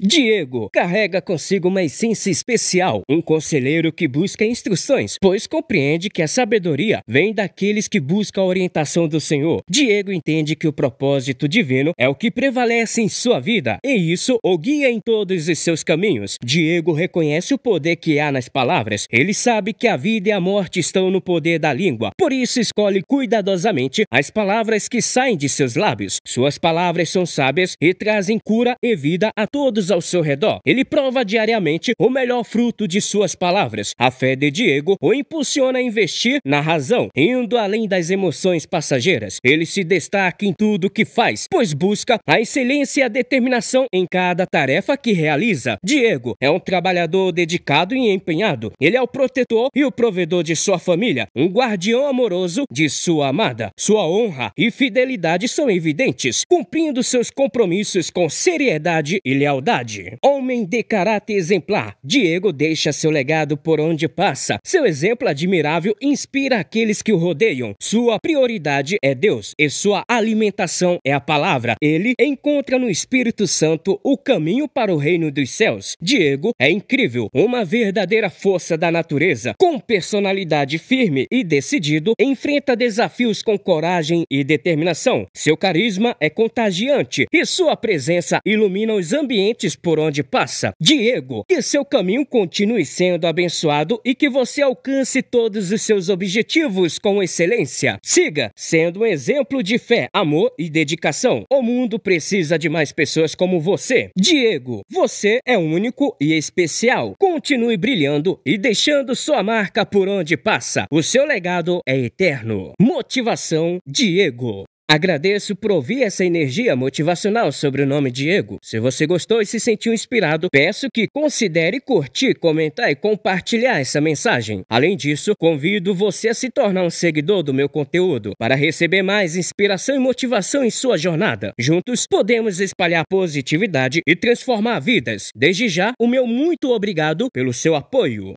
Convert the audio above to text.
Diego carrega consigo uma essência especial, um conselheiro que busca instruções, pois compreende que a sabedoria vem daqueles que buscam a orientação do Senhor. Diego entende que o propósito divino é o que prevalece em sua vida, e isso o guia em todos os seus caminhos. Diego reconhece o poder que há nas palavras, ele sabe que a vida e a morte estão no poder da língua, por isso escolhe cuidadosamente as palavras que saem de seus lábios. Suas palavras são sábias e trazem cura e vida a todos ao seu redor. Ele prova diariamente o melhor fruto de suas palavras. A fé de Diego o impulsiona a investir na razão, indo além das emoções passageiras. Ele se destaca em tudo que faz, pois busca a excelência e a determinação em cada tarefa que realiza. Diego é um trabalhador dedicado e empenhado. Ele é o protetor e o provedor de sua família, um guardião amoroso de sua amada. Sua honra e fidelidade são evidentes, cumprindo seus compromissos com seriedade e lealdade. Homem de caráter exemplar, Diego deixa seu legado por onde passa. Seu exemplo admirável inspira aqueles que o rodeiam. Sua prioridade é Deus e sua alimentação é a palavra. Ele encontra no Espírito Santo o caminho para o reino dos céus. Diego é incrível, uma verdadeira força da natureza, com personalidade firme e decidido, enfrenta desafios com coragem e determinação. Seu carisma é contagiante e sua presença ilumina os ambientes por onde passa. Diego, que seu caminho continue sendo abençoado e que você alcance todos os seus objetivos com excelência. Siga sendo um exemplo de fé, amor e dedicação. O mundo precisa de mais pessoas como você. Diego, você é único e especial. Continue brilhando e deixando sua marca por onde passa. O seu legado é eterno. Motivação Diego. Agradeço por ouvir essa energia motivacional sobre o nome Diego. Se você gostou e se sentiu inspirado, peço que considere curtir, comentar e compartilhar essa mensagem. Além disso, convido você a se tornar um seguidor do meu conteúdo para receber mais inspiração e motivação em sua jornada. Juntos, podemos espalhar positividade e transformar vidas. Desde já, o meu muito obrigado pelo seu apoio.